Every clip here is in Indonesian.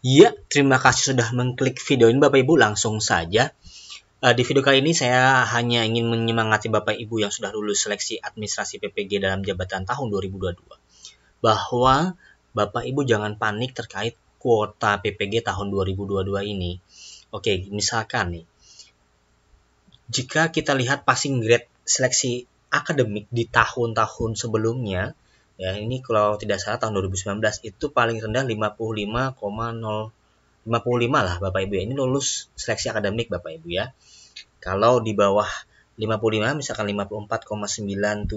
Ya, terima kasih sudah mengklik video ini Bapak Ibu. Langsung saja. Eh, di video kali ini saya hanya ingin menyemangati Bapak Ibu yang sudah lulus seleksi administrasi PPG dalam jabatan tahun 2022. Bahwa Bapak Ibu jangan panik terkait kuota PPG tahun 2022 ini. Oke, misalkan nih. Jika kita lihat passing grade seleksi akademik di tahun-tahun sebelumnya, ya ini kalau tidak salah tahun 2019 itu paling rendah 55,0 55 lah Bapak Ibu ya. Ini lulus seleksi akademik Bapak Ibu ya. Kalau di bawah 55 misalkan 54,976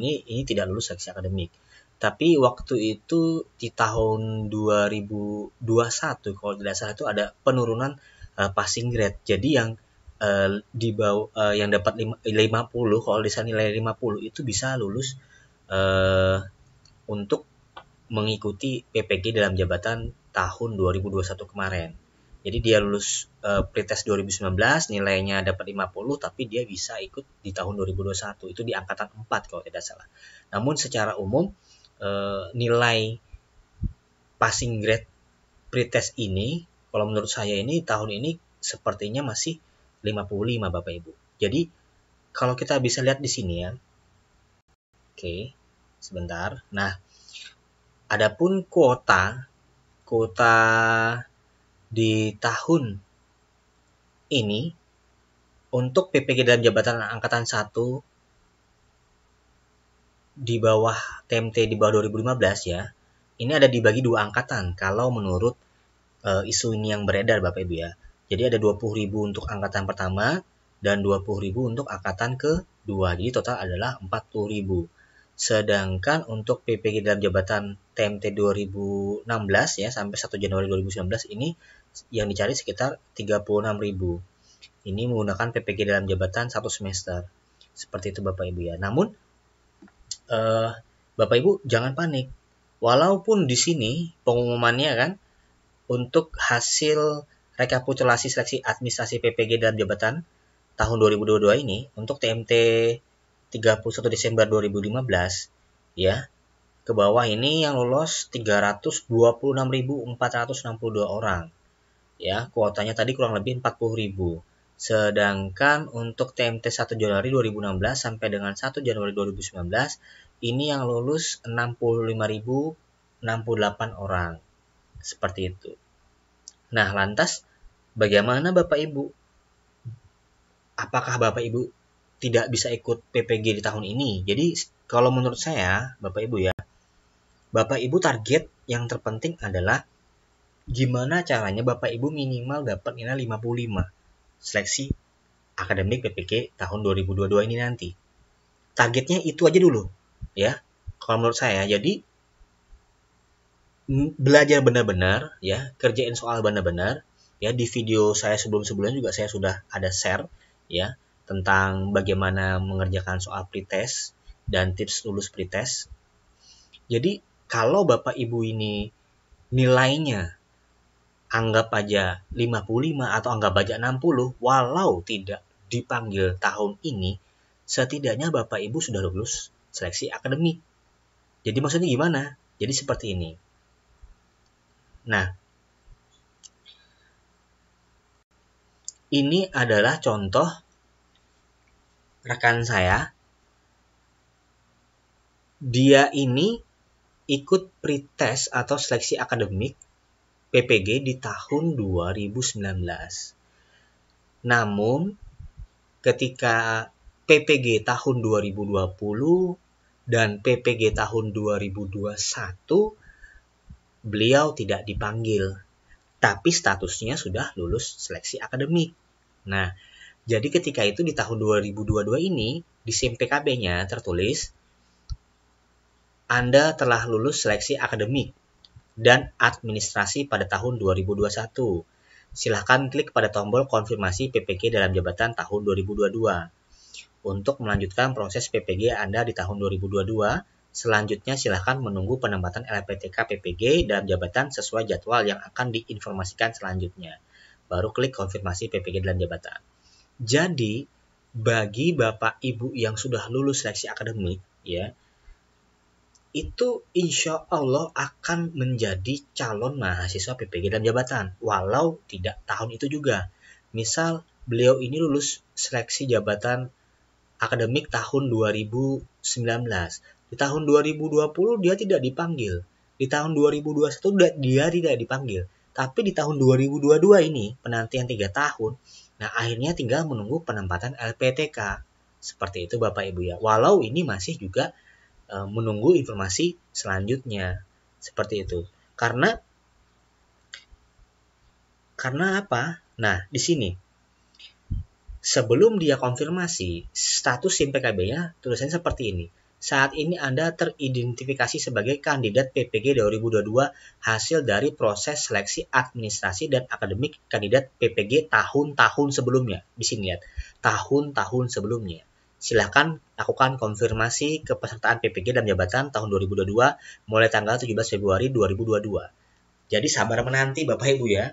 ini ini tidak lulus seleksi akademik. Tapi waktu itu di tahun 2021 kalau tidak salah itu ada penurunan uh, passing grade. Jadi yang uh, di bawah eh, uh, yang dapat 50 kalau di nilai 50 itu bisa lulus uh, untuk mengikuti PPG dalam jabatan tahun 2021 kemarin. Jadi dia lulus e, pretest 2019, nilainya dapat 50, tapi dia bisa ikut di tahun 2021. Itu di angkatan 4 kalau tidak salah. Namun secara umum e, nilai passing grade pretest ini, kalau menurut saya ini tahun ini sepertinya masih 55 Bapak Ibu. Jadi kalau kita bisa lihat di sini ya. Oke. Okay sebentar. Nah, adapun kuota kuota di tahun ini untuk PPG dalam jabatan angkatan 1 di bawah TMT di bawah 2015 ya. Ini ada dibagi dua angkatan kalau menurut uh, isu ini yang beredar Bapak Ibu ya. Jadi ada 20.000 untuk angkatan pertama dan 20.000 untuk angkatan kedua. Jadi total adalah 40.000. Sedangkan untuk PPG dalam jabatan TMT 2016 ya sampai 1 Januari 2019 ini yang dicari sekitar 36.000. Ini menggunakan PPG dalam jabatan satu semester. Seperti itu Bapak Ibu ya. Namun eh, Bapak Ibu jangan panik. Walaupun di sini pengumumannya kan untuk hasil rekapitulasi seleksi administrasi PPG dalam jabatan tahun 2022 ini untuk TMT 31 Desember 2015 ya ke bawah ini yang lolos 326.462 orang ya kuotanya tadi kurang lebih 40.000 sedangkan untuk TMT 1 Januari 2016 sampai dengan 1 Januari 2019 ini yang lulus 65.068 orang seperti itu nah lantas bagaimana Bapak Ibu apakah Bapak Ibu tidak bisa ikut PPG di tahun ini. Jadi kalau menurut saya, Bapak Ibu ya, Bapak Ibu target yang terpenting adalah gimana caranya Bapak Ibu minimal dapat nilai 55 seleksi akademik PPG tahun 2022 ini nanti. Targetnya itu aja dulu, ya. Kalau menurut saya, jadi belajar benar-benar, ya, kerjain soal benar-benar, ya. Di video saya sebelum-sebelumnya juga saya sudah ada share, ya tentang bagaimana mengerjakan soal pretest dan tips lulus pretest. Jadi kalau Bapak Ibu ini nilainya anggap aja 55 atau anggap aja 60 walau tidak dipanggil tahun ini setidaknya Bapak Ibu sudah lulus seleksi akademik. Jadi maksudnya gimana? Jadi seperti ini. Nah, ini adalah contoh rekan saya, dia ini ikut pretest atau seleksi akademik PPG di tahun 2019. Namun, ketika PPG tahun 2020 dan PPG tahun 2021, beliau tidak dipanggil, tapi statusnya sudah lulus seleksi akademik. Nah, jadi ketika itu di tahun 2022 ini di SIM PKB-nya tertulis Anda telah lulus seleksi akademik dan administrasi pada tahun 2021. Silahkan klik pada tombol konfirmasi PPG dalam jabatan tahun 2022 untuk melanjutkan proses PPG Anda di tahun 2022 Selanjutnya, silahkan menunggu penempatan LPTK PPG dalam jabatan sesuai jadwal yang akan diinformasikan selanjutnya. Baru klik konfirmasi PPG dalam jabatan. Jadi, bagi Bapak Ibu yang sudah lulus seleksi akademik, ya, itu insya Allah akan menjadi calon mahasiswa PPG dan jabatan, walau tidak tahun itu juga. Misal, beliau ini lulus seleksi jabatan akademik tahun 2019. Di tahun 2020 dia tidak dipanggil. Di tahun 2021 dia tidak dipanggil. Tapi di tahun 2022 ini, penantian tiga tahun, Nah, akhirnya tinggal menunggu penempatan LPTK. Seperti itu Bapak Ibu ya. Walau ini masih juga e, menunggu informasi selanjutnya. Seperti itu. Karena karena apa? Nah, di sini sebelum dia konfirmasi, status SIM PKB-nya tulisannya seperti ini saat ini Anda teridentifikasi sebagai kandidat PPG 2022 hasil dari proses seleksi administrasi dan akademik kandidat PPG tahun-tahun sebelumnya. Di sini lihat, tahun-tahun sebelumnya. Silahkan lakukan konfirmasi kepesertaan PPG dalam jabatan tahun 2022 mulai tanggal 17 Februari 2022. Jadi sabar menanti Bapak Ibu ya.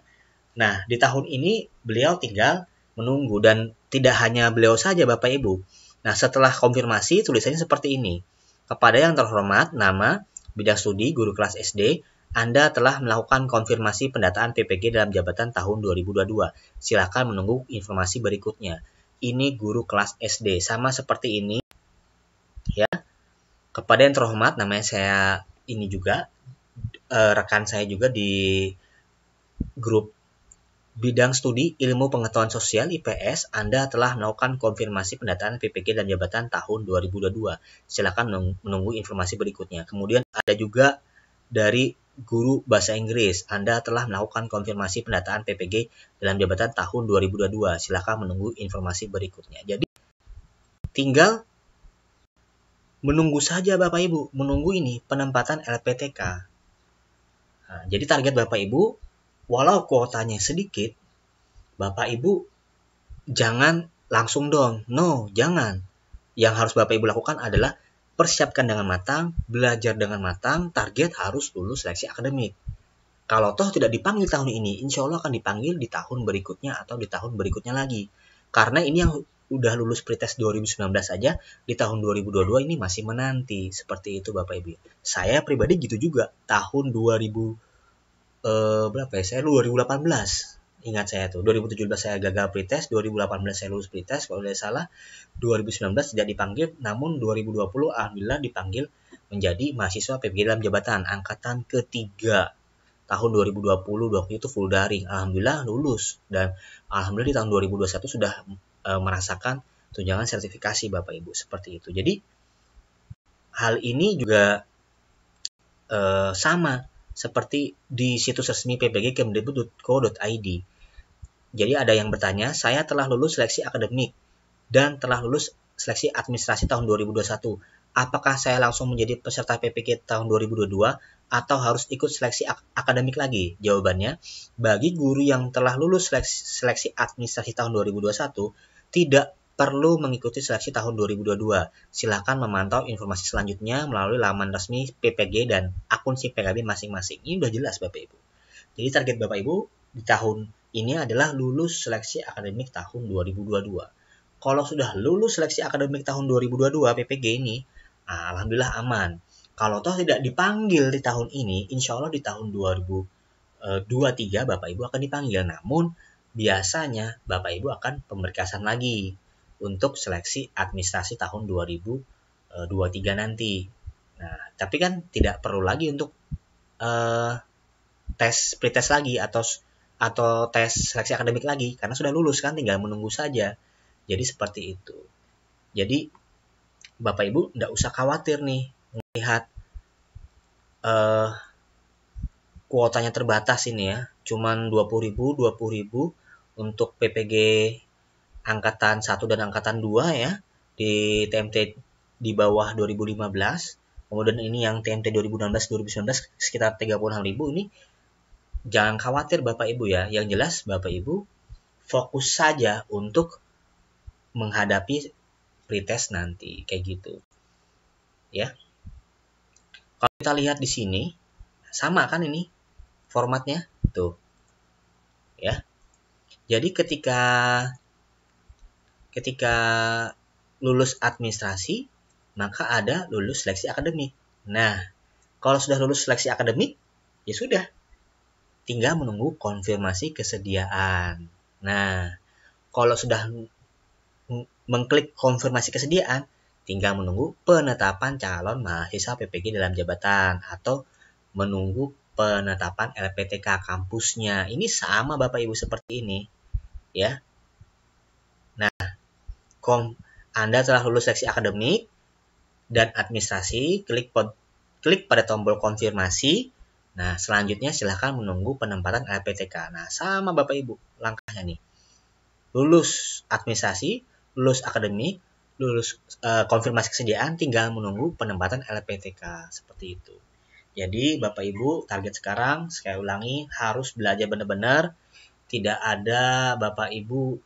Nah, di tahun ini beliau tinggal menunggu dan tidak hanya beliau saja Bapak Ibu Nah, setelah konfirmasi, tulisannya seperti ini. Kepada yang terhormat, nama, bidang studi, guru kelas SD, Anda telah melakukan konfirmasi pendataan PPG dalam jabatan tahun 2022. Silakan menunggu informasi berikutnya. Ini guru kelas SD, sama seperti ini. Ya. Kepada yang terhormat, namanya saya ini juga, e, rekan saya juga di grup bidang studi ilmu pengetahuan sosial IPS Anda telah melakukan konfirmasi pendataan PPG dan jabatan tahun 2022. Silakan menunggu informasi berikutnya. Kemudian ada juga dari guru bahasa Inggris, Anda telah melakukan konfirmasi pendataan PPG dalam jabatan tahun 2022. Silakan menunggu informasi berikutnya. Jadi, tinggal menunggu saja Bapak Ibu, menunggu ini penempatan LPTK. Nah, jadi target Bapak Ibu walau kuotanya sedikit, Bapak Ibu jangan langsung dong. No, jangan. Yang harus Bapak Ibu lakukan adalah persiapkan dengan matang, belajar dengan matang, target harus lulus seleksi akademik. Kalau toh tidak dipanggil tahun ini, insya Allah akan dipanggil di tahun berikutnya atau di tahun berikutnya lagi. Karena ini yang udah lulus pretest 2019 saja, di tahun 2022 ini masih menanti. Seperti itu Bapak Ibu. Saya pribadi gitu juga, tahun 2000 eh, berapa ya? Saya 2018. Ingat saya tuh, 2017 saya gagal pretest, 2018 saya lulus pretest kalau tidak salah. 2019 tidak dipanggil, namun 2020 alhamdulillah dipanggil menjadi mahasiswa PPG dalam jabatan angkatan ketiga tahun 2020 waktu itu full daring alhamdulillah lulus dan alhamdulillah di tahun 2021 sudah e, merasakan tunjangan sertifikasi Bapak Ibu seperti itu jadi hal ini juga e, sama seperti di situs resmi pbgkemdikbud.co.id. Jadi ada yang bertanya, saya telah lulus seleksi akademik dan telah lulus seleksi administrasi tahun 2021. Apakah saya langsung menjadi peserta PPG tahun 2022 atau harus ikut seleksi ak akademik lagi? Jawabannya, bagi guru yang telah lulus seleksi administrasi tahun 2021, tidak perlu mengikuti seleksi tahun 2022. Silahkan memantau informasi selanjutnya melalui laman resmi PPG dan akun si PKB masing-masing. Ini sudah jelas Bapak Ibu. Jadi target Bapak Ibu di tahun ini adalah lulus seleksi akademik tahun 2022. Kalau sudah lulus seleksi akademik tahun 2022 PPG ini, nah, alhamdulillah aman. Kalau toh tidak dipanggil di tahun ini, insya Allah di tahun 2023 eh, Bapak Ibu akan dipanggil. Namun biasanya Bapak Ibu akan pemberkasan lagi untuk seleksi administrasi tahun 2023 eh, nanti. Nah, tapi kan tidak perlu lagi untuk uh, tes pretest lagi atau atau tes seleksi akademik lagi karena sudah lulus kan tinggal menunggu saja. Jadi seperti itu. Jadi Bapak Ibu tidak usah khawatir nih melihat uh, kuotanya terbatas ini ya. Cuman 20.000, 20.000 untuk PPG angkatan 1 dan angkatan 2 ya di TMT di bawah 2015 kemudian ini yang TMT 2016 2019 sekitar 36 ribu ini jangan khawatir Bapak Ibu ya yang jelas Bapak Ibu fokus saja untuk menghadapi pretest nanti kayak gitu ya kalau kita lihat di sini sama kan ini formatnya tuh ya jadi ketika ketika lulus administrasi, maka ada lulus seleksi akademik. Nah, kalau sudah lulus seleksi akademik, ya sudah. Tinggal menunggu konfirmasi kesediaan. Nah, kalau sudah mengklik konfirmasi kesediaan, tinggal menunggu penetapan calon mahasiswa PPG dalam jabatan atau menunggu penetapan LPTK kampusnya. Ini sama Bapak Ibu seperti ini. Ya, Kom. Anda telah lulus seksi akademik dan administrasi, klik, pod, klik pada tombol konfirmasi. Nah, selanjutnya silahkan menunggu penempatan LPTK. Nah, sama Bapak Ibu langkahnya nih. Lulus administrasi, lulus akademik, lulus e, konfirmasi kesediaan, tinggal menunggu penempatan LPTK. Seperti itu. Jadi, Bapak Ibu, target sekarang, saya ulangi, harus belajar benar-benar. Tidak ada Bapak Ibu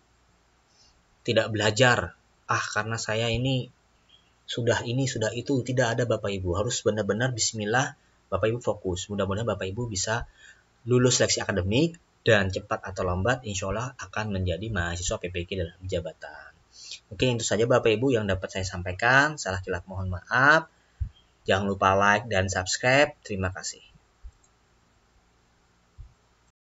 tidak belajar ah karena saya ini sudah ini sudah itu tidak ada Bapak Ibu harus benar-benar Bismillah Bapak Ibu fokus mudah-mudahan Bapak Ibu bisa lulus seleksi akademik dan cepat atau lambat insya Allah akan menjadi mahasiswa PPK dalam jabatan Oke itu saja Bapak Ibu yang dapat saya sampaikan salah kilat mohon maaf jangan lupa like dan subscribe terima kasih